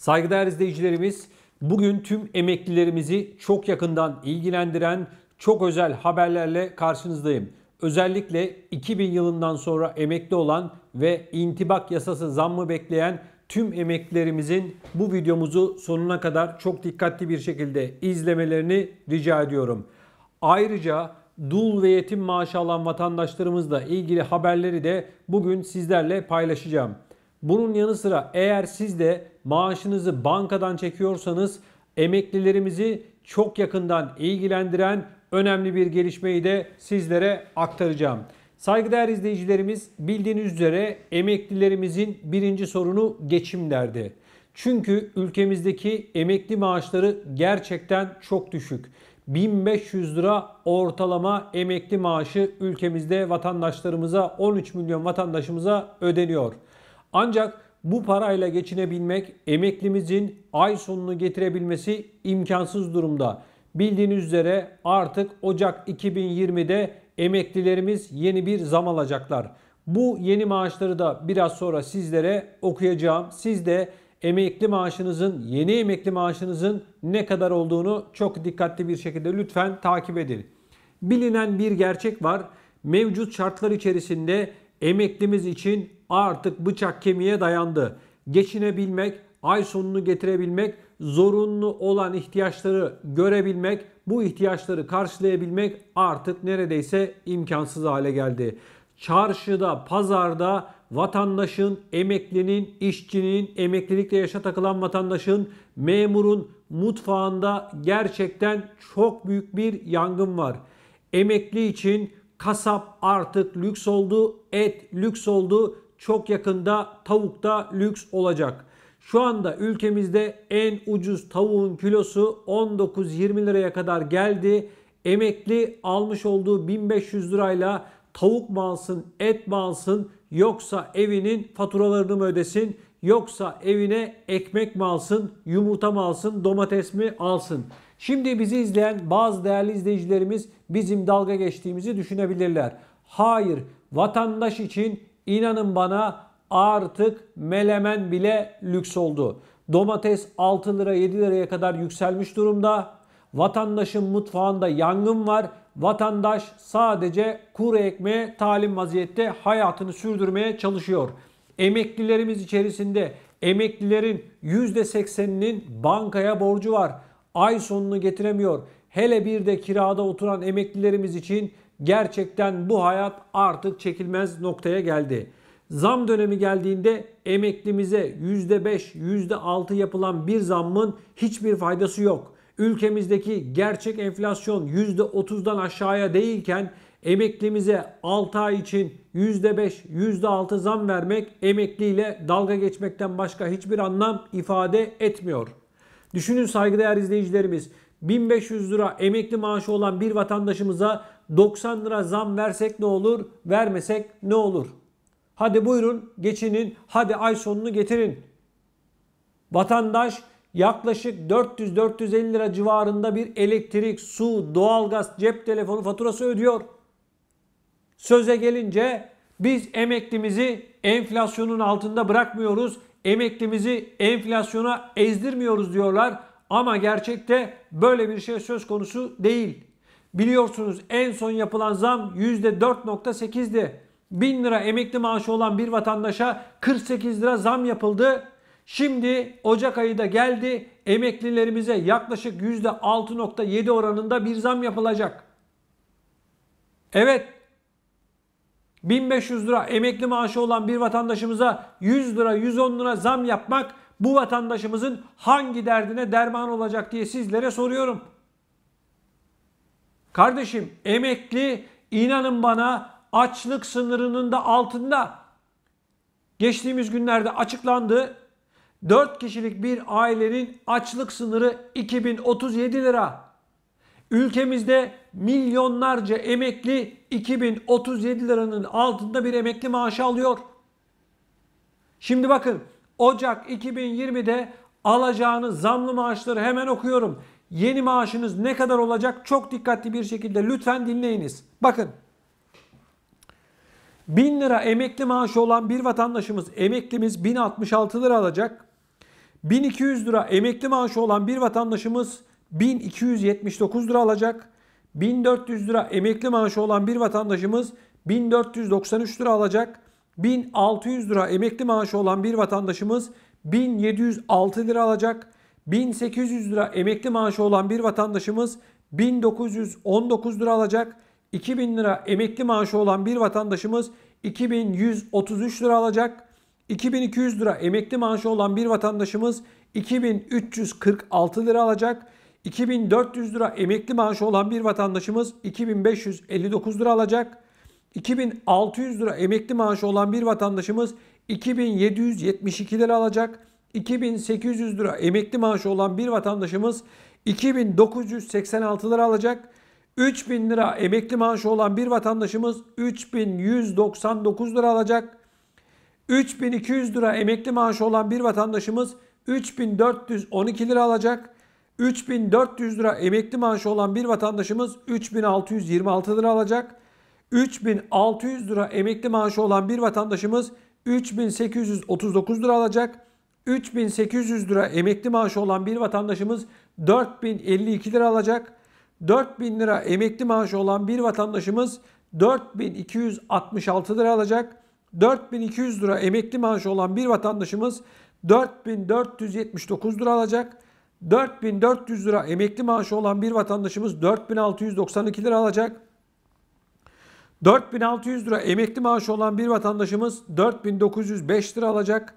Saygıdeğer izleyicilerimiz, bugün tüm emeklilerimizi çok yakından ilgilendiren çok özel haberlerle karşınızdayım. Özellikle 2000 yılından sonra emekli olan ve intibak yasası zammı bekleyen tüm emeklilerimizin bu videomuzu sonuna kadar çok dikkatli bir şekilde izlemelerini rica ediyorum. Ayrıca dul ve yetim maaşı alan vatandaşlarımızla ilgili haberleri de bugün sizlerle paylaşacağım. Bunun yanı sıra eğer siz de maaşınızı bankadan çekiyorsanız emeklilerimizi çok yakından ilgilendiren önemli bir gelişmeyi de sizlere aktaracağım. Saygıdeğer izleyicilerimiz bildiğiniz üzere emeklilerimizin birinci sorunu geçim derdi. Çünkü ülkemizdeki emekli maaşları gerçekten çok düşük. 1500 lira ortalama emekli maaşı ülkemizde vatandaşlarımıza 13 milyon vatandaşımıza ödeniyor. Ancak bu parayla geçinebilmek emeklimizin ay sonunu getirebilmesi imkansız durumda. Bildiğiniz üzere artık Ocak 2020'de emeklilerimiz yeni bir zam alacaklar. Bu yeni maaşları da biraz sonra sizlere okuyacağım. Siz de emekli maaşınızın, yeni emekli maaşınızın ne kadar olduğunu çok dikkatli bir şekilde lütfen takip edin. Bilinen bir gerçek var. Mevcut şartlar içerisinde Emeklimiz için artık bıçak kemiğe dayandı. Geçinebilmek, ay sonunu getirebilmek, zorunlu olan ihtiyaçları görebilmek, bu ihtiyaçları karşılayabilmek artık neredeyse imkansız hale geldi. Çarşıda, pazarda vatandaşın, emeklinin, işçinin, emeklilikle yaşa takılan vatandaşın, memurun mutfağında gerçekten çok büyük bir yangın var. Emekli için Kasap artık lüks oldu, et lüks oldu. Çok yakında tavuk da lüks olacak. Şu anda ülkemizde en ucuz tavuğun kilosu 19-20 liraya kadar geldi. Emekli almış olduğu 1500 lirayla tavuk mu alsın, et mi alsın yoksa evinin faturalarını mı ödesin? Yoksa evine ekmek mi alsın, yumurta mı alsın, domates mi alsın? Şimdi bizi izleyen bazı değerli izleyicilerimiz bizim dalga geçtiğimizi düşünebilirler. Hayır, vatandaş için inanın bana artık melemen bile lüks oldu. Domates 6 lira 7 liraya kadar yükselmiş durumda. Vatandaşın mutfağında yangın var. Vatandaş sadece kuru ekmeğe talim vaziyette hayatını sürdürmeye çalışıyor. Emeklilerimiz içerisinde emeklilerin %80'inin bankaya borcu var ay sonunu getiremiyor. Hele bir de kirada oturan emeklilerimiz için gerçekten bu hayat artık çekilmez noktaya geldi. Zam dönemi geldiğinde emeklimize %5, %6 yapılan bir zammın hiçbir faydası yok. Ülkemizdeki gerçek enflasyon %30'dan aşağıya değilken emeklimize 6 ay için %5, %6 zam vermek emekliyle dalga geçmekten başka hiçbir anlam ifade etmiyor. Düşünün saygıdeğer izleyicilerimiz 1500 lira emekli maaşı olan bir vatandaşımıza 90 lira zam versek ne olur, vermesek ne olur? Hadi buyurun geçinin, hadi ay sonunu getirin. Vatandaş yaklaşık 400-450 lira civarında bir elektrik, su, doğalgaz, cep telefonu faturası ödüyor. Söze gelince biz emeklimizi enflasyonun altında bırakmıyoruz emeklimizi enflasyona ezdirmiyoruz diyorlar ama gerçekte böyle bir şey söz konusu değil. Biliyorsunuz en son yapılan zam %4.8'di. 1000 lira emekli maaşı olan bir vatandaşa 48 lira zam yapıldı. Şimdi Ocak ayı da geldi. Emeklilerimize yaklaşık %6.7 oranında bir zam yapılacak. Evet 1500 lira emekli maaşı olan bir vatandaşımıza 100 lira 110 lira zam yapmak bu vatandaşımızın hangi derdine derman olacak diye sizlere soruyorum. Kardeşim emekli inanın bana açlık sınırının da altında. Geçtiğimiz günlerde açıklandı. 4 kişilik bir ailenin açlık sınırı 2037 lira. Ülkemizde milyonlarca emekli 2037 liranın altında bir emekli maaşı alıyor. Şimdi bakın Ocak 2020'de alacağınız zamlı maaşları hemen okuyorum. Yeni maaşınız ne kadar olacak çok dikkatli bir şekilde lütfen dinleyiniz. Bakın 1000 lira emekli maaşı olan bir vatandaşımız emeklimiz 1066 lira alacak. 1200 lira emekli maaşı olan bir vatandaşımız 1279 lira alacak. 1400 lira emekli maaşı olan bir vatandaşımız 1493 lira alacak. 1600 lira emekli maaşı olan bir vatandaşımız 1706 lira alacak. 1800 lira emekli maaşı olan bir vatandaşımız 1919 lira alacak. 2000 lira emekli maaşı olan bir vatandaşımız 2133 lira alacak. 2200 lira emekli maaşı olan bir vatandaşımız 2346 lira alacak. 2400 lira emekli maaşı olan bir vatandaşımız 2559 lira alacak. 2600 lira emekli maaşı olan bir vatandaşımız 2772 lira alacak. 2800 lira emekli maaşı olan bir vatandaşımız 2986 lira alacak. 3000 lira emekli maaşı olan bir vatandaşımız 3199 lira alacak. 3200 lira emekli maaşı olan bir vatandaşımız 3412 lira alacak. 3400 lira emekli maaşı olan bir vatandaşımız 3626 lira alacak. 3600 lira emekli maaşı olan bir vatandaşımız 3839 lira alacak. 3800 lira emekli maaşı olan bir vatandaşımız 4052 lira alacak. 4000 lira emekli maaşı olan bir vatandaşımız 4266 lira alacak. 4200 lira emekli maaşı olan bir vatandaşımız 4479 lira alacak. 4400 lira emekli maaşı olan bir vatandaşımız 4692 lira alacak. 4600 lira emekli maaşı olan bir vatandaşımız 4905 lira alacak.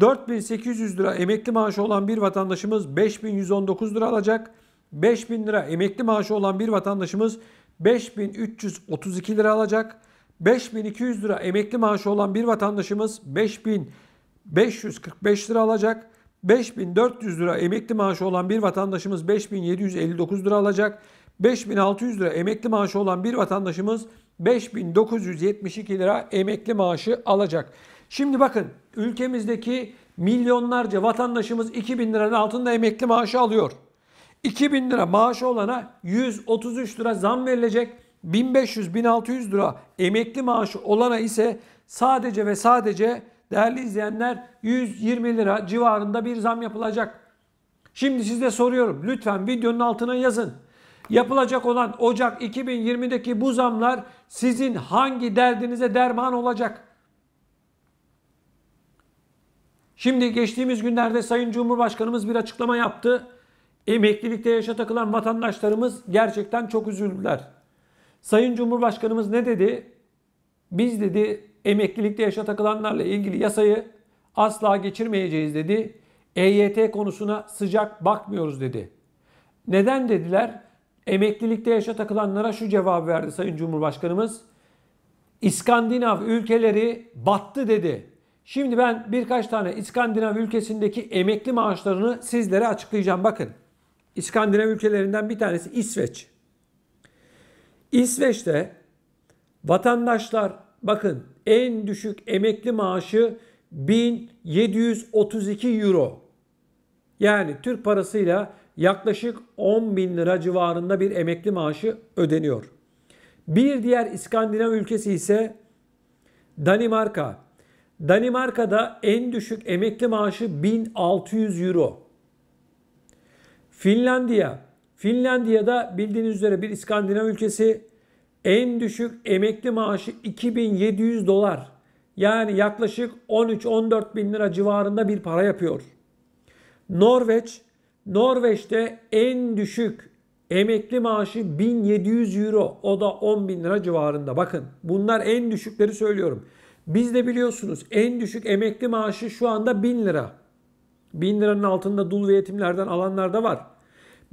4800 lira emekli maaşı olan bir vatandaşımız 5119 lira alacak. 5000 lira emekli maaşı olan bir vatandaşımız 5332 lira alacak. 5200 lira emekli maaşı olan bir vatandaşımız 5545 lira alacak. 5400 lira emekli maaşı olan bir vatandaşımız 5759 lira alacak. 5600 lira emekli maaşı olan bir vatandaşımız 5972 lira emekli maaşı alacak. Şimdi bakın ülkemizdeki milyonlarca vatandaşımız 2000 liranın altında emekli maaşı alıyor. 2000 lira maaşı olana 133 lira zam verilecek. 1500-1600 lira emekli maaşı olana ise sadece ve sadece değerli izleyenler 120 lira civarında bir zam yapılacak. Şimdi size soruyorum lütfen videonun altına yazın. Yapılacak olan Ocak 2020'deki bu zamlar sizin hangi derdinize derman olacak? Şimdi geçtiğimiz günlerde Sayın Cumhurbaşkanımız bir açıklama yaptı. Emeklilikte yaşa takılan vatandaşlarımız gerçekten çok üzüldüler. Sayın Cumhurbaşkanımız ne dedi? Biz dedi emeklilikte yaşa takılanlarla ilgili yasayı asla geçirmeyeceğiz dedi. EYT konusuna sıcak bakmıyoruz dedi. Neden dediler? Emeklilikte yaşa takılanlara şu cevap verdi Sayın Cumhurbaşkanımız. İskandinav ülkeleri battı dedi. Şimdi ben birkaç tane İskandinav ülkesindeki emekli maaşlarını sizlere açıklayacağım. Bakın İskandinav ülkelerinden bir tanesi İsveç. İsveç'te vatandaşlar bakın en düşük emekli maaşı 1732 euro. Yani Türk parasıyla yaklaşık 10 bin lira civarında bir emekli maaşı ödeniyor. Bir diğer İskandinav ülkesi ise Danimarka. Danimarka'da en düşük emekli maaşı 1600 euro. Finlandiya. Finlandiya'da bildiğiniz üzere bir İskandinav ülkesi en düşük emekli maaşı 2700 dolar. Yani yaklaşık 13-14 bin lira civarında bir para yapıyor. Norveç, Norveç'te en düşük emekli maaşı 1700 euro. O da 10 bin lira civarında. Bakın bunlar en düşükleri söylüyorum. Biz de biliyorsunuz en düşük emekli maaşı şu anda 1000 lira. 1000 liranın altında dul ve yetimlerden alanlar da var.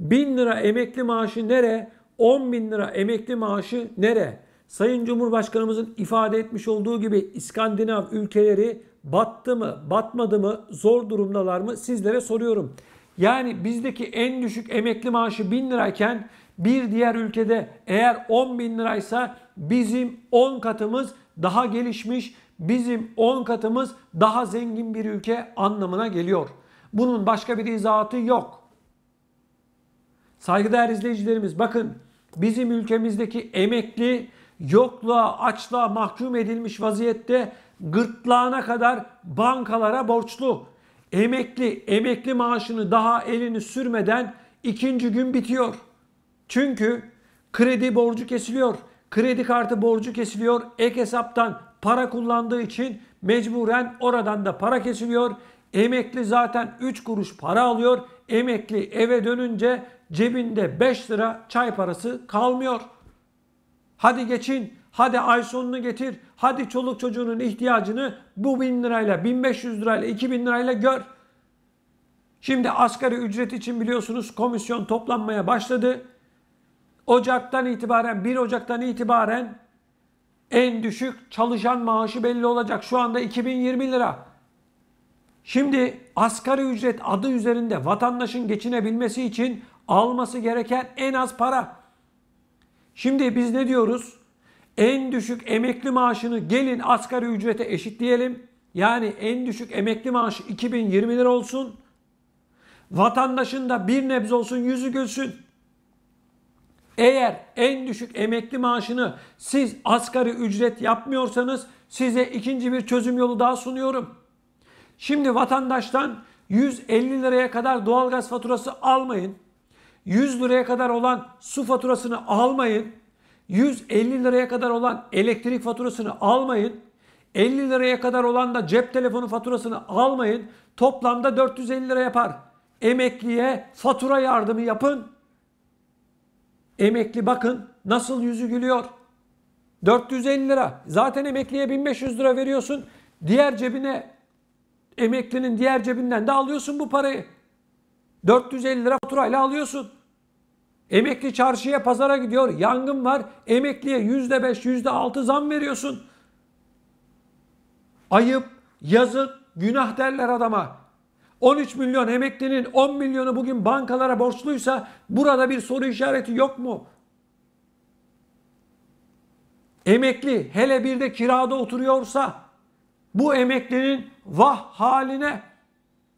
1000 lira emekli maaşı nere? 10 bin lira emekli maaşı nere? Sayın Cumhurbaşkanımızın ifade etmiş olduğu gibi İskandinav ülkeleri battı mı, batmadı mı, zor durumdalar mı sizlere soruyorum. Yani bizdeki en düşük emekli maaşı 1000 lirayken bir diğer ülkede eğer 10 bin liraysa bizim 10 katımız daha gelişmiş, bizim 10 katımız daha zengin bir ülke anlamına geliyor. Bunun başka bir izahatı yok. Saygıdeğer izleyicilerimiz bakın bizim ülkemizdeki emekli yokluğa, açlığa mahkum edilmiş vaziyette gırtlağına kadar bankalara borçlu. Emekli, emekli maaşını daha elini sürmeden ikinci gün bitiyor. Çünkü kredi borcu kesiliyor. Kredi kartı borcu kesiliyor. Ek hesaptan para kullandığı için mecburen oradan da para kesiliyor. Emekli zaten 3 kuruş para alıyor. Emekli eve dönünce cebinde 5 lira çay parası kalmıyor. Hadi geçin, hadi ay sonunu getir, hadi çoluk çocuğunun ihtiyacını bu 1000 lirayla, 1500 lirayla, 2000 lirayla gör. Şimdi asgari ücret için biliyorsunuz komisyon toplanmaya başladı. Ocaktan itibaren 1 Ocak'tan itibaren en düşük çalışan maaşı belli olacak. Şu anda 2020 lira. Şimdi asgari ücret adı üzerinde vatandaşın geçinebilmesi için alması gereken en az para. Şimdi biz ne diyoruz? En düşük emekli maaşını gelin asgari ücrete eşitleyelim. Yani en düşük emekli maaşı 2020 lira olsun. Vatandaşın da bir nebze olsun yüzü gülsün. Eğer en düşük emekli maaşını siz asgari ücret yapmıyorsanız size ikinci bir çözüm yolu daha sunuyorum. Şimdi vatandaştan 150 liraya kadar doğalgaz faturası almayın. 100 liraya kadar olan su faturasını almayın. 150 liraya kadar olan elektrik faturasını almayın. 50 liraya kadar olan da cep telefonu faturasını almayın. Toplamda 450 lira yapar. Emekliye fatura yardımı yapın. Emekli bakın nasıl yüzü gülüyor. 450 lira. Zaten emekliye 1500 lira veriyorsun. Diğer cebine emeklinin diğer cebinden de alıyorsun bu parayı. 450 lira faturayla alıyorsun. Emekli çarşıya pazara gidiyor. Yangın var. Emekliye yüzde beş, yüzde altı zam veriyorsun. Ayıp, yazık, günah derler adama. 13 milyon emeklinin 10 milyonu bugün bankalara borçluysa burada bir soru işareti yok mu? Emekli hele bir de kirada oturuyorsa bu emeklinin vah haline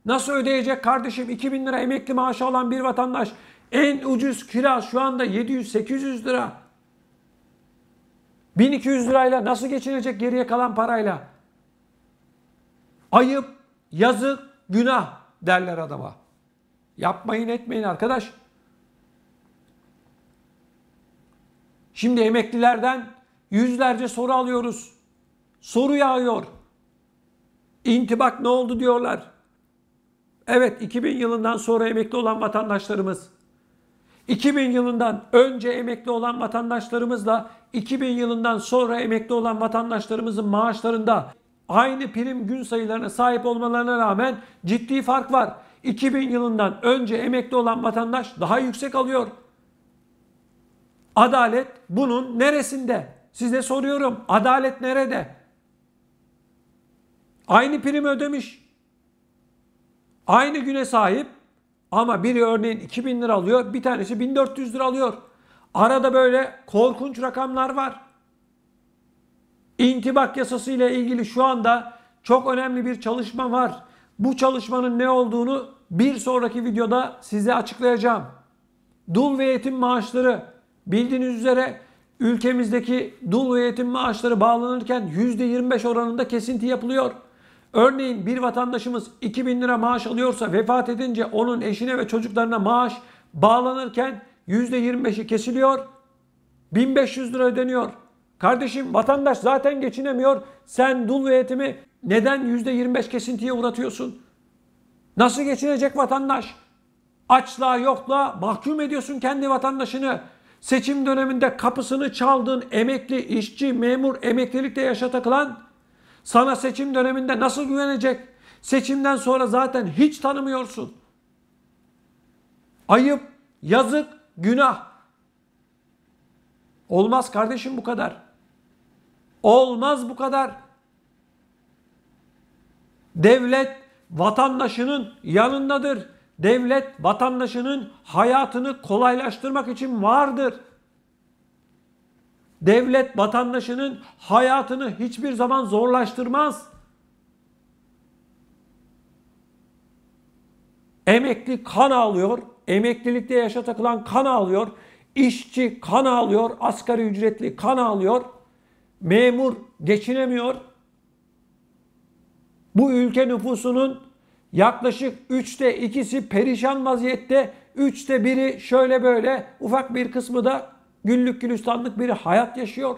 Nasıl ödeyecek kardeşim? 2000 lira emekli maaşı alan bir vatandaş en ucuz kira şu anda 700-800 lira. 1200 lirayla nasıl geçinecek geriye kalan parayla? Ayıp, yazık, günah derler adama. Yapmayın etmeyin arkadaş. Şimdi emeklilerden yüzlerce soru alıyoruz. Soru yağıyor. İntibak ne oldu diyorlar. Evet 2000 yılından sonra emekli olan vatandaşlarımız 2000 yılından önce emekli olan vatandaşlarımızla 2000 yılından sonra emekli olan vatandaşlarımızın maaşlarında aynı prim gün sayılarına sahip olmalarına rağmen ciddi fark var. 2000 yılından önce emekli olan vatandaş daha yüksek alıyor. Adalet bunun neresinde? Size soruyorum. Adalet nerede? Aynı prim ödemiş. Aynı güne sahip ama biri örneğin 2000 lira alıyor, bir tanesi 1400 lira alıyor. Arada böyle korkunç rakamlar var. İntibak yasası ile ilgili şu anda çok önemli bir çalışma var. Bu çalışmanın ne olduğunu bir sonraki videoda size açıklayacağım. Dul ve yetim maaşları bildiğiniz üzere ülkemizdeki dul ve yetim maaşları bağlanırken %25 oranında kesinti yapılıyor. Örneğin bir vatandaşımız 2000 lira maaş alıyorsa vefat edince onun eşine ve çocuklarına maaş bağlanırken %25'i kesiliyor. 1500 lira ödeniyor. Kardeşim vatandaş zaten geçinemiyor. Sen dul ve yetimi neden %25 kesintiye uğratıyorsun? Nasıl geçinecek vatandaş? Açlığa yokluğa mahkum ediyorsun kendi vatandaşını. Seçim döneminde kapısını çaldığın emekli, işçi, memur, emeklilikte yaşa takılan sana seçim döneminde nasıl güvenecek? Seçimden sonra zaten hiç tanımıyorsun. Ayıp, yazık, günah. Olmaz kardeşim bu kadar. Olmaz bu kadar. Devlet vatandaşının yanındadır. Devlet vatandaşının hayatını kolaylaştırmak için vardır. Devlet vatandaşının hayatını hiçbir zaman zorlaştırmaz. Emekli kan ağlıyor. Emeklilikte yaşa takılan kan ağlıyor. işçi kan ağlıyor. Asgari ücretli kan ağlıyor. Memur geçinemiyor. Bu ülke nüfusunun yaklaşık üçte ikisi perişan vaziyette. üçte biri şöyle böyle ufak bir kısmı da Güllük gülistanlık bir hayat yaşıyor.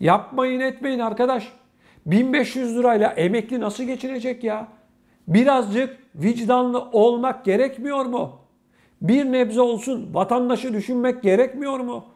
Yapmayın etmeyin arkadaş. 1500 lirayla emekli nasıl geçinecek ya? Birazcık vicdanlı olmak gerekmiyor mu? Bir nebze olsun vatandaşı düşünmek gerekmiyor mu?